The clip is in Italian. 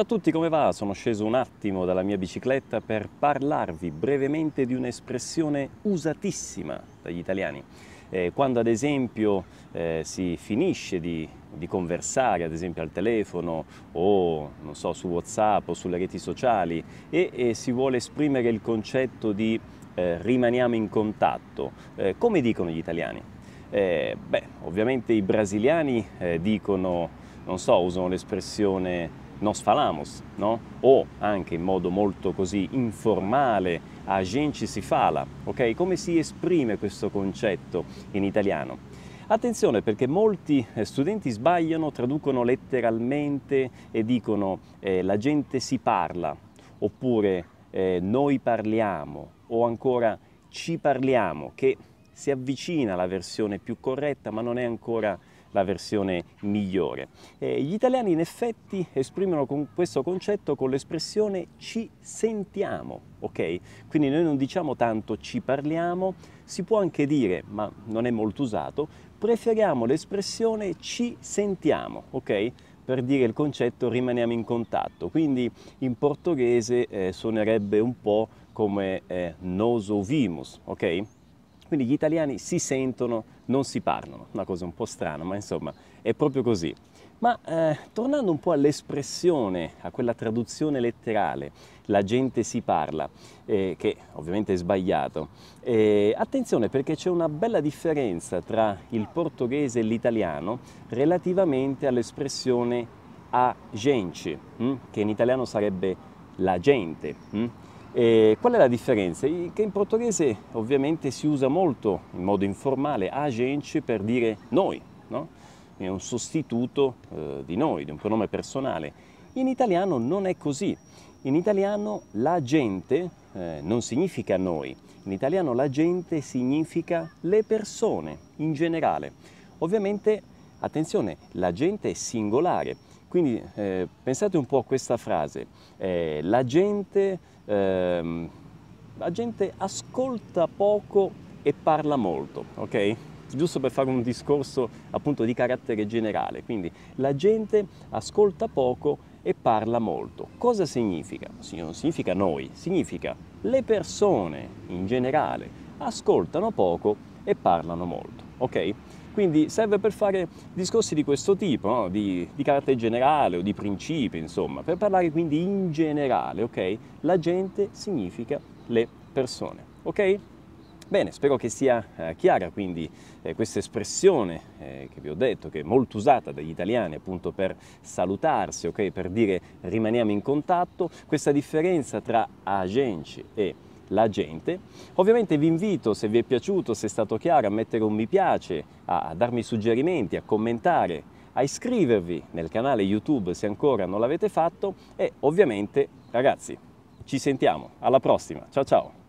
Ciao a tutti, come va? Sono sceso un attimo dalla mia bicicletta per parlarvi brevemente di un'espressione usatissima dagli italiani. Eh, quando ad esempio eh, si finisce di, di, conversare, ad esempio al telefono o non so, su Whatsapp o sulle reti sociali e, e si vuole esprimere il concetto di eh, rimaniamo in contatto, eh, come dicono gli italiani? Eh, beh, ovviamente i brasiliani eh, dicono, non so, usano l'espressione nos falamos, no? O anche in modo molto così informale, a gente si fala, ok? Come si esprime questo concetto in italiano? Attenzione perché molti eh, studenti sbagliano, traducono letteralmente e dicono eh, la gente si parla, oppure eh, noi parliamo, o ancora ci parliamo, che si avvicina alla versione più corretta ma non è ancora la versione migliore. Eh, gli italiani in effetti esprimono questo concetto con l'espressione ci sentiamo, ok? Quindi noi non diciamo tanto ci parliamo, si può anche dire, ma non è molto usato, preferiamo l'espressione ci sentiamo, ok? per dire il concetto rimaniamo in contatto, quindi in portoghese eh, suonerebbe un po' come eh, nos ouvimos, ok? Quindi gli italiani si sentono, non si parlano, una cosa un po' strana, ma insomma è proprio così. Ma eh, tornando un po' all'espressione, a quella traduzione letterale, la gente si parla, eh, che ovviamente è sbagliato, eh, attenzione perché c'è una bella differenza tra il portoghese e l'italiano relativamente all'espressione a gente, hm? che in italiano sarebbe la gente. Hm? E qual è la differenza? Che in portoghese ovviamente si usa molto, in modo informale, agence per dire noi, no? è un sostituto eh, di noi, di un pronome personale. In italiano non è così. In italiano la gente eh, non significa noi, in italiano la gente significa le persone in generale. Ovviamente, attenzione, la gente è singolare, quindi eh, pensate un po' a questa frase, eh, la gente ehm, la gente ascolta poco e parla molto, ok? Giusto per fare un discorso appunto di carattere generale, quindi la gente ascolta poco e parla molto. Cosa significa? Non significa noi, significa le persone in generale ascoltano poco e parlano molto, ok? Quindi serve per fare discorsi di questo tipo, no? di, di carattere generale o di principi, insomma, per parlare quindi in generale, ok? La gente significa le persone, ok? Bene, spero che sia eh, chiara quindi eh, questa espressione eh, che vi ho detto, che è molto usata dagli italiani appunto per salutarsi, ok? per dire rimaniamo in contatto, questa differenza tra agenci e la gente. Ovviamente vi invito, se vi è piaciuto, se è stato chiaro, a mettere un mi piace, a, a darmi suggerimenti, a commentare, a iscrivervi nel canale YouTube se ancora non l'avete fatto e ovviamente ragazzi ci sentiamo, alla prossima, ciao ciao!